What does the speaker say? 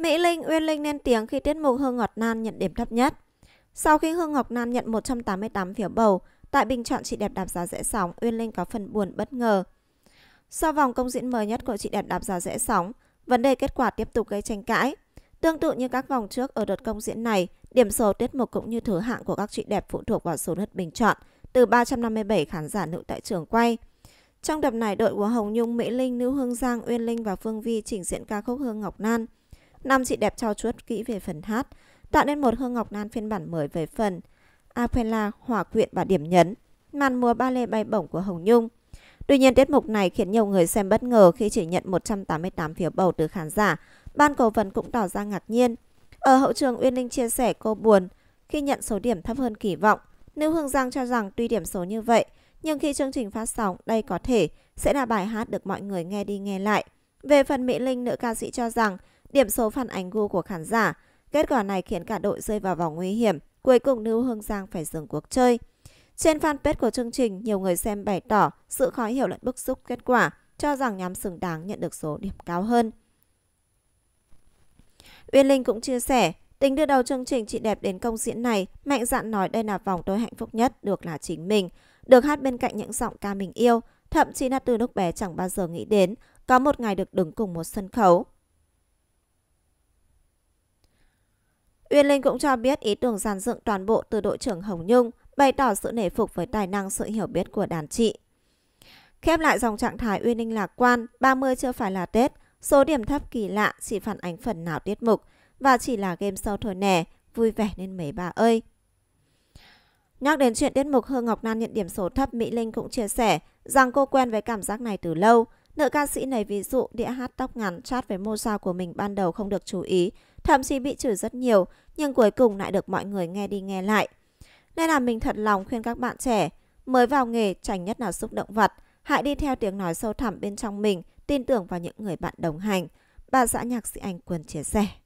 Mỹ Linh, Uyên Linh lên tiếng khi tiết mục Hương Ngọc Nan nhận điểm thấp nhất. Sau khi Hương Ngọc Nan nhận 188 phiếu bầu, tại bình chọn chị đẹp đạp giá rẽ sóng, Uyên Linh có phần buồn bất ngờ. Sau vòng công diễn mới nhất của chị đẹp đạp giá rẽ sóng, vấn đề kết quả tiếp tục gây tranh cãi. Tương tự như các vòng trước ở đợt công diễn này, điểm số tiết mục cũng như thứ hạng của các chị đẹp phụ thuộc vào số lượt bình chọn từ 357 khán giả nữ tại trường quay. Trong đợt này, đội của Hồng Nhung, Mỹ Linh, Nữ Hương Giang, Uyên Linh và Phương Vi trình diễn ca khúc Hương Ngọc Nan – Năm chị đẹp trao chuốt kỹ về phần hát, tạo nên một hương ngọc nan phiên bản mới với phần Aquella, hòa quyện và điểm nhấn, màn mùa ba lê bay bổng của Hồng Nhung. Tuy nhiên tiết mục này khiến nhiều người xem bất ngờ khi chỉ nhận 188 phiếu bầu từ khán giả. Ban cầu vấn cũng tỏ ra ngạc nhiên. Ở hậu trường Uyên Linh chia sẻ cô buồn khi nhận số điểm thấp hơn kỳ vọng. Nữ Hương Giang cho rằng tuy điểm số như vậy, nhưng khi chương trình phát sóng đây có thể sẽ là bài hát được mọi người nghe đi nghe lại. Về phần Mỹ Linh, nữ ca sĩ cho rằng điểm số phản ánh gu của khán giả. Kết quả này khiến cả đội rơi vào vòng nguy hiểm, cuối cùng Lưu Hương Giang phải dừng cuộc chơi. Trên fanpage của chương trình, nhiều người xem bày tỏ sự khó hiểu lẫn bức xúc kết quả, cho rằng nhóm xứng đáng nhận được số điểm cao hơn. Uyên Linh cũng chia sẻ, tính đưa đầu chương trình chị đẹp đến công diễn này, mạnh dạn nói đây là vòng tôi hạnh phúc nhất được là chính mình, được hát bên cạnh những giọng ca mình yêu, thậm chí là từ lúc bé chẳng bao giờ nghĩ đến có một ngày được đứng cùng một sân khấu. Uyên Linh cũng cho biết ý tưởng giàn dựng toàn bộ từ đội trưởng Hồng Nhung, bày tỏ sự nể phục với tài năng sự hiểu biết của đàn chị. Khép lại dòng trạng thái Uyên Linh lạc quan, 30 chưa phải là Tết, số điểm thấp kỳ lạ chỉ phản ánh phần nào tiết mục và chỉ là game show thôi nè, vui vẻ nên mấy bà ơi. Nhắc đến chuyện tiết mục Hương Ngọc Lan nhận điểm số thấp, Mỹ Linh cũng chia sẻ rằng cô quen với cảm giác này từ lâu. Nữ ca sĩ này ví dụ đĩa hát tóc ngắn chat với mô sao của mình ban đầu không được chú ý, thậm chí bị chửi rất nhiều, nhưng cuối cùng lại được mọi người nghe đi nghe lại. Nên là mình thật lòng khuyên các bạn trẻ, mới vào nghề tránh nhất là xúc động vật, hãy đi theo tiếng nói sâu thẳm bên trong mình, tin tưởng vào những người bạn đồng hành. Bà xã nhạc sĩ Anh Quân chia sẻ.